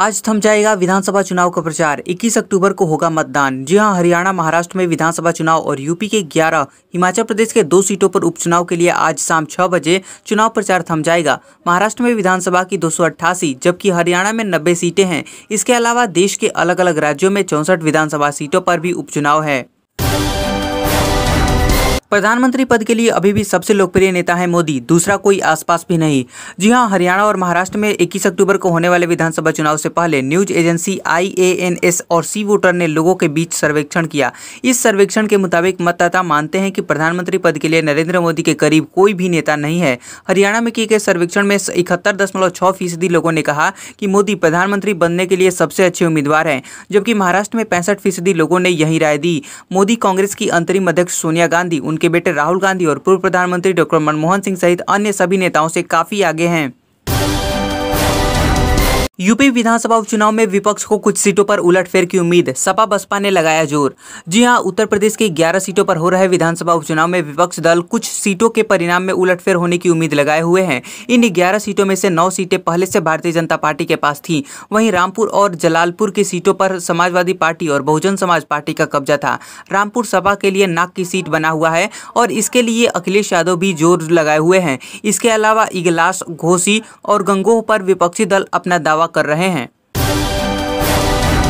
आज थम जाएगा विधानसभा चुनाव का प्रचार 21 अक्टूबर को होगा मतदान जी हां हरियाणा महाराष्ट्र में विधानसभा चुनाव और यूपी के 11 हिमाचल प्रदेश के दो सीटों पर उपचुनाव के लिए आज शाम छह बजे चुनाव प्रचार थम जाएगा महाराष्ट्र में विधानसभा की दो जबकि हरियाणा में नब्बे सीटें हैं इसके अलावा देश के अलग अलग राज्यों में चौंसठ विधानसभा सीटों पर भी उपचुनाव है प्रधानमंत्री पद के लिए अभी भी सबसे लोकप्रिय नेता है मोदी दूसरा कोई आसपास भी नहीं जी हां हरियाणा और महाराष्ट्र में 21 अक्टूबर को होने वाले विधानसभा चुनाव से पहले न्यूज एजेंसी आईएएनएस और सी वोटर ने लोगों के बीच सर्वेक्षण किया इस सर्वेक्षण के मुताबिक मतदाता मानते हैं कि प्रधानमंत्री पद के लिए नरेंद्र मोदी के करीब कोई भी नेता नहीं है हरियाणा में किए गए सर्वेक्षण में इकहत्तर फीसदी लोगों ने कहा कि मोदी प्रधानमंत्री बनने के लिए सबसे अच्छे उम्मीदवार हैं जबकि महाराष्ट्र में पैंसठ फीसदी लोगों ने यही राय दी मोदी कांग्रेस की अंतरिम अध्यक्ष सोनिया गांधी उनके बेटे राहुल गांधी और पूर्व प्रधानमंत्री डॉक्टर मनमोहन सिंह सहित अन्य सभी नेताओं से काफी आगे हैं यूपी विधानसभा उपचुनाव में विपक्ष को कुछ सीटों पर उलटफेर की उम्मीद सपा बसपा ने लगाया जोर जी हां उत्तर प्रदेश की 11 सीटों पर हो रहे विधानसभा उपचुनाव में विपक्ष दल कुछ सीटों के परिणाम में उलटफेर होने की उम्मीद लगाए हुए हैं इन 11 सीटों में से 9 सीटें पहले से भारतीय जनता पार्टी के पास थी वहीं रामपुर और जलालपुर की सीटों पर समाजवादी पार्टी और बहुजन समाज पार्टी का कब्जा था रामपुर सपा के लिए नाक की सीट बना हुआ है और इसके लिए अखिलेश यादव भी जोर लगाए हुए हैं इसके अलावा इगलास घोसी और गंगोह पर विपक्षी दल अपना दावा कर रहे हैं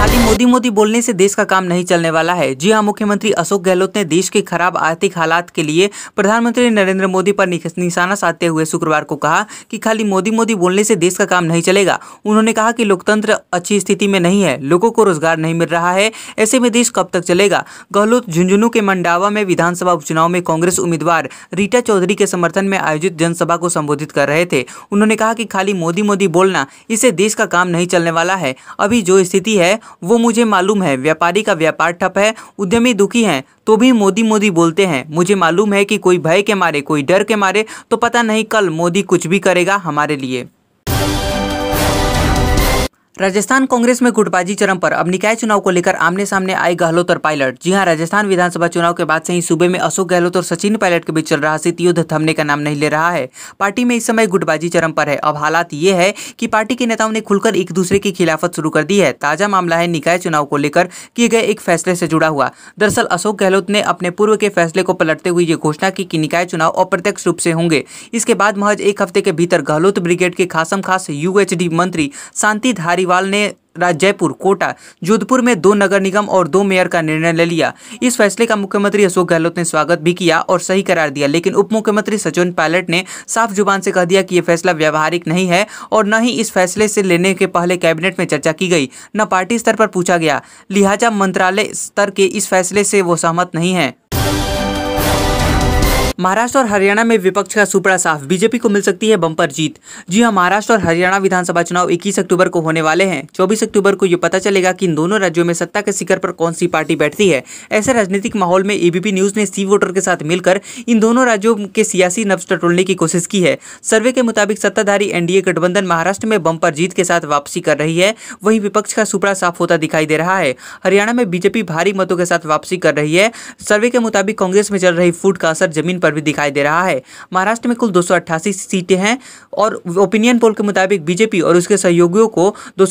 खाली मोदी मोदी बोलने से देश का काम नहीं चलने वाला है जी हाँ मुख्यमंत्री अशोक गहलोत ने देश के खराब आर्थिक हालात के लिए प्रधानमंत्री नरेंद्र मोदी पर निशाना साधते हुए शुक्रवार को कहा कि खाली मोदी मोदी बोलने से देश का काम नहीं चलेगा उन्होंने कहा कि लोकतंत्र अच्छी स्थिति में नहीं है लोगों को रोजगार नहीं मिल रहा है ऐसे में देश कब तक चलेगा गहलोत झुंझुनू के मंडावा में विधानसभा उपचुनाव में कांग्रेस उम्मीदवार रीटा चौधरी के समर्थन में आयोजित जनसभा को संबोधित कर रहे थे उन्होंने कहा कि खाली मोदी मोदी बोलना इसे देश का काम नहीं चलने वाला है अभी जो स्थिति है वो मुझे मालूम है व्यापारी का व्यापार ठप है उद्यमी दुखी हैं तो भी मोदी मोदी बोलते हैं मुझे मालूम है कि कोई भय के मारे कोई डर के मारे तो पता नहीं कल मोदी कुछ भी करेगा हमारे लिए राजस्थान कांग्रेस में गुटबाजी चरम पर अब निकाय चुनाव को लेकर आमने सामने आए गहलोत और पायलट जी हां राजस्थान विधानसभा चुनाव के बाद से ही सूबे में अशोक गहलोत और सचिन पायलट के बीच चल रहा सित युद्ध थमने का नाम नहीं ले रहा है पार्टी में इस समय गुटबाजी चरम पर है अब हालात ये है कि पार्टी के नेताओं ने खुलकर एक दूसरे की खिलाफत शुरू कर दी है ताजा मामला है निकाय चुनाव को लेकर किए गए एक फैसले से जुड़ा हुआ दरअसल अशोक गहलोत ने अपने पूर्व के फैसले को पलटते हुए ये घोषणा की कि निकाय चुनाव अप्रत्यक्ष रूप से होंगे इसके बाद महज एक हफ्ते के भीतर गहलोत ब्रिगेड के खासम खास यूएचडी मंत्री शांति धारी केजरीवाल ने जयपुर कोटा जोधपुर में दो नगर निगम और दो मेयर का निर्णय ले लिया इस फैसले का मुख्यमंत्री अशोक गहलोत ने स्वागत भी किया और सही करार दिया लेकिन उप मुख्यमंत्री सचिन पायलट ने साफ जुबान से कह दिया कि यह फैसला व्यवहारिक नहीं है और न ही इस फैसले से लेने के पहले कैबिनेट में चर्चा की गई न पार्टी स्तर पर पूछा गया लिहाजा मंत्रालय स्तर के इस फैसले से वो सहमत नहीं है महाराष्ट्र और हरियाणा में विपक्ष का सुपड़ा साफ बीजेपी को मिल सकती है बम्पर जीत जी हाँ महाराष्ट्र और हरियाणा विधानसभा चुनाव 21 अक्टूबर को होने वाले हैं 24 अक्टूबर को ये पता चलेगा कि इन दोनों राज्यों में सत्ता के शिखर पर कौन सी पार्टी बैठती है ऐसे राजनीतिक माहौल में एबीपी न्यूज ने सी वोटर के साथ मिलकर इन दोनों राज्यों के सियासी नब्स टटोलने की कोशिश की है सर्वे के मुताबिक सत्ताधारी एनडीए गठबंधन महाराष्ट्र में बम्पर जीत के साथ वापसी कर रही है वहीं विपक्ष का सुपड़ा साफ होता दिखाई दे रहा है हरियाणा में बीजेपी भारी मतों के साथ वापसी कर रही है सर्वे के मुताबिक कांग्रेस में चल रही फूट का असर जमीन पर पर भी दिखाई दे रहा है महाराष्ट्र में कुल दो सीटें हैं और ओपिनियन पोल के मुताबिक बीजेपी और उसके सहयोगियों को दो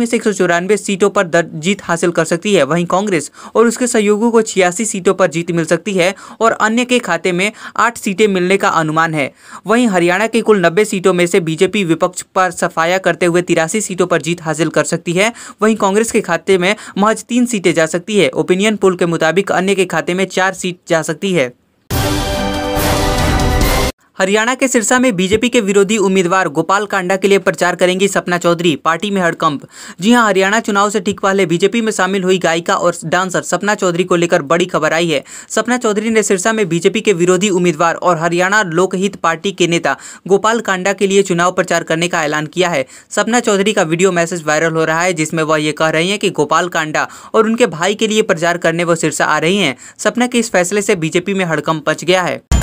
में से एक सीटों पर जीत हासिल कर सकती है वहीं कांग्रेस और उसके सहयोगियों को छियासी सीटों पर जीत मिल सकती है और अन्य के खाते में आठ सीटें मिलने का अनुमान है वहीं हरियाणा के कुल नब्बे सीटों में से बीजेपी विपक्ष पर सफाया करते हुए तिरासी सीटों पर जीत हासिल कर सकती है वहीं कांग्रेस के खाते में महज तीन सीटें जा सकती है ओपिनियन पोल के मुताबिक अन्य के खाते में चार सीट जा सकती है हरियाणा के सिरसा में बीजेपी के विरोधी उम्मीदवार गोपाल कांडा के लिए प्रचार करेंगी सपना चौधरी पार्टी में हड़कंप जी हां हरियाणा चुनाव से ठीक पहले बीजेपी में शामिल हुई गायिका और डांसर सपना चौधरी को लेकर बड़ी खबर आई है सपना चौधरी ने सिरसा में बीजेपी के विरोधी उम्मीदवार और हरियाणा लोकहित पार्टी के नेता गोपाल कांडा के लिए चुनाव प्रचार करने का ऐलान किया है सपना चौधरी का वीडियो मैसेज वायरल हो रहा है जिसमें वह ये कह रही है कि गोपाल कांडा और उनके भाई के लिए प्रचार करने वो सिरसा आ रही है सपना के इस फैसले से बीजेपी में हड़कंप बच गया है